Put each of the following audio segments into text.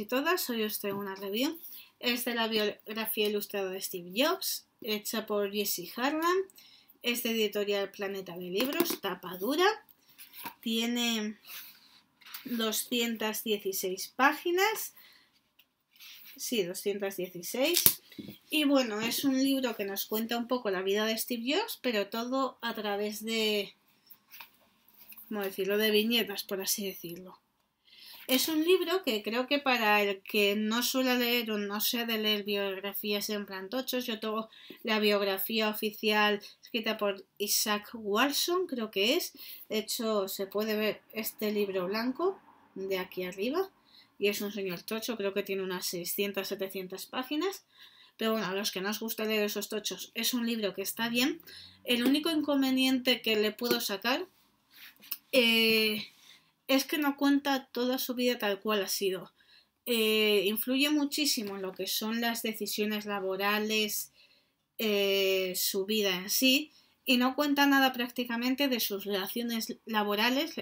y todas, hoy os traigo una review. Es de la biografía ilustrada de Steve Jobs, hecha por Jesse Harlan. Es de editorial Planeta de Libros, tapa dura. Tiene 216 páginas. Sí, 216. Y bueno, es un libro que nos cuenta un poco la vida de Steve Jobs, pero todo a través de, ¿cómo decirlo?, de viñetas, por así decirlo. Es un libro que creo que para el que no suele leer o no sé de leer biografías en plan tochos, yo tengo la biografía oficial escrita por Isaac Walson, creo que es. De hecho, se puede ver este libro blanco de aquí arriba. Y es un señor tocho, creo que tiene unas 600-700 páginas. Pero bueno, a los que no os gusta leer esos tochos, es un libro que está bien. El único inconveniente que le puedo sacar eh, es que no cuenta toda su vida tal cual ha sido. Eh, influye muchísimo en lo que son las decisiones laborales, eh, su vida en sí, y no cuenta nada prácticamente de sus relaciones laborales,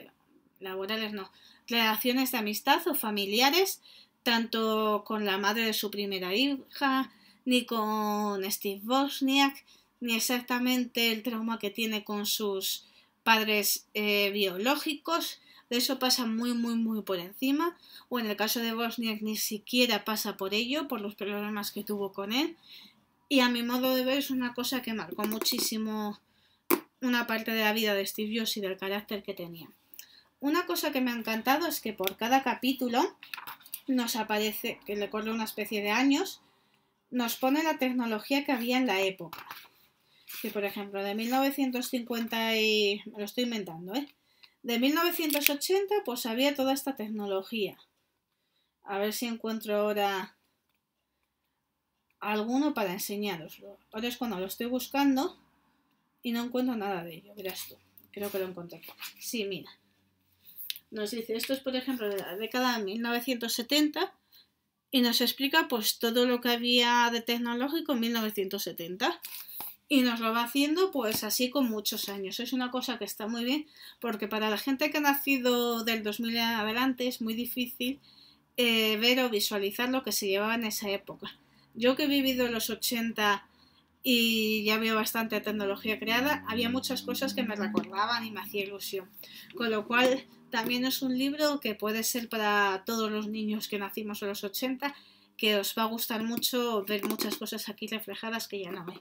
laborales no, relaciones de amistad o familiares, tanto con la madre de su primera hija, ni con Steve Bosniak, ni exactamente el trauma que tiene con sus padres eh, biológicos, de eso pasa muy, muy, muy por encima, o en el caso de Bosniak ni siquiera pasa por ello, por los problemas que tuvo con él, y a mi modo de ver es una cosa que marcó muchísimo una parte de la vida de Steve Jobs y del carácter que tenía. Una cosa que me ha encantado es que por cada capítulo nos aparece, que le corre una especie de años, nos pone la tecnología que había en la época. Que por ejemplo, de 1950 y... lo estoy inventando, ¿eh? de 1980 pues había toda esta tecnología. A ver si encuentro ahora alguno para enseñaroslo. Ahora es cuando lo estoy buscando y no encuentro nada de ello. Verás tú. Creo que lo encontré. Sí, mira. Nos dice, esto es por ejemplo de la década de 1970 y nos explica pues todo lo que había de tecnológico en 1970. Y nos lo va haciendo pues así con muchos años. Es una cosa que está muy bien porque para la gente que ha nacido del 2000 en adelante es muy difícil eh, ver o visualizar lo que se llevaba en esa época. Yo que he vivido en los 80 y ya veo bastante tecnología creada, había muchas cosas que me recordaban y me hacía ilusión. Con lo cual también es un libro que puede ser para todos los niños que nacimos en los 80 que os va a gustar mucho ver muchas cosas aquí reflejadas que ya no hay